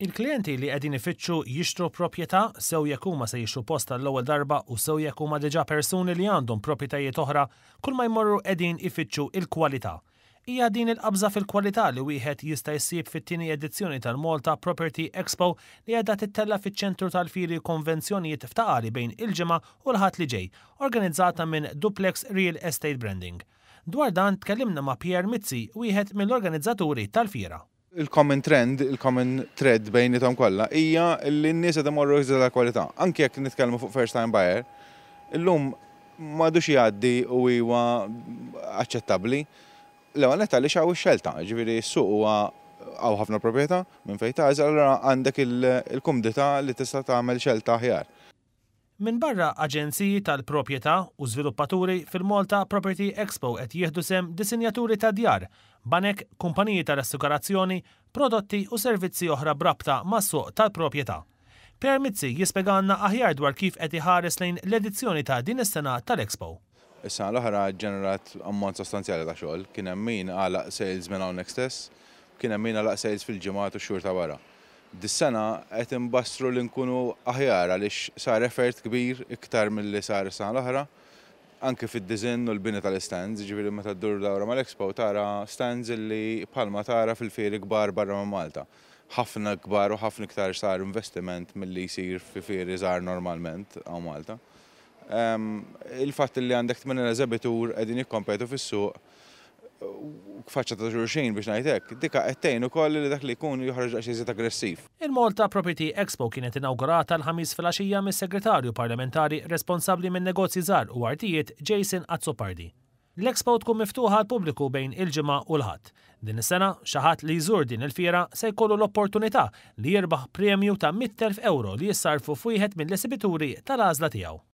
Il-klienti li qegħdin ifittxu jixtru proprjetà sew jekk huma se jishtru posta l-ewwel darba u sew jekk huma diġà persuni li għandhom proprjetajiet oħra kull ma jmorru qegħdin ifittxu il-kwalità. Hija din il-qabża fil-kwalità li wieħed jista' jsib fit-tieni edizzjoni tal-Malta Property Expo li għedha tittella fiċ-ċentru tal-firi konvenzjonijiet ftaqali bejn il-ġimgħa u l-ħadd li ġej, organizzata minn Duplex Real Estate Branding. Dwar dan tkellimna ma' Pierre Mizzi, wieħed mill-organizzaturi tal-fira. Il-common trend, il-common thread bejnietom kollha hija li n-nies qed imorru iżda kwalità. Anke jekk nitkellmu fuq first time buyer, illum m'għadux jgħaddi u huwa aċċettabbli. L-ewwel netta li xaw ix-xelta, ġifieri s-suq huwa għaw ħafna proprjetà minn fejn taż, allura għandek il kumdita li tista' tagħmel xelta aħjar. Minn barra aġenziji tal-propieta u żviluppaturi fil-Malta Property Expo qed jieħdu sem disinjaturi ta' djar, banek, kumpaniji ta' assikurazzjoni, prodotti u servizzi oħra brabta mas-suq tal-propieta. Permizzi jispeganna aħjar dwar kif qed iħares lejn l-edizzjoni ta' din is-sena tal-Expo. Issa l-oħra ġenerat ammont sostanzjali ta' xogħol, kien hemm min għalaq sales minn hawnhekk stess, kien hemm min għalaq sales fil-ġimgħat u xhur ta' wara dis-sena qed imbastru li nkunu aħjar għaliex sar effert kbir iktar mill-li sar is-sena l-oħra anke fid-dizinn u l-bini tal-stands, ġiviri meta d-dur dawra mal-Expo, tara stands li palma tara fil-firi kbar barra ma' Malta. ħafna kbar u ħafna iktar sar investiment mill-li jisir fi firi zar normalment għaw Malta. il fatt li għandek t-minna eżabitur għedin jikkompetu fis-suq faċċa ta' xurxin biex najtek, dika għettejn u koll li dak li kun juħarġ għaxizit aggressiv. Il-Malta Property Expo kienet inaugurata l-ħamis fil-axija mis segretarju parlamentari responsabli minn negozji żgħar u artijiet Jason Azzopardi. L-Expo tkun miftuħa għal pubbliku bejn il-ġimgħa u l-ħadd. Din is-sena xaħat li jżur din il-fiera se jkollu l-opportunità li jirbaħ premju ta' 100,000 euro li jissarfu fwieħed mill-esibituri tal-għażla tiegħu.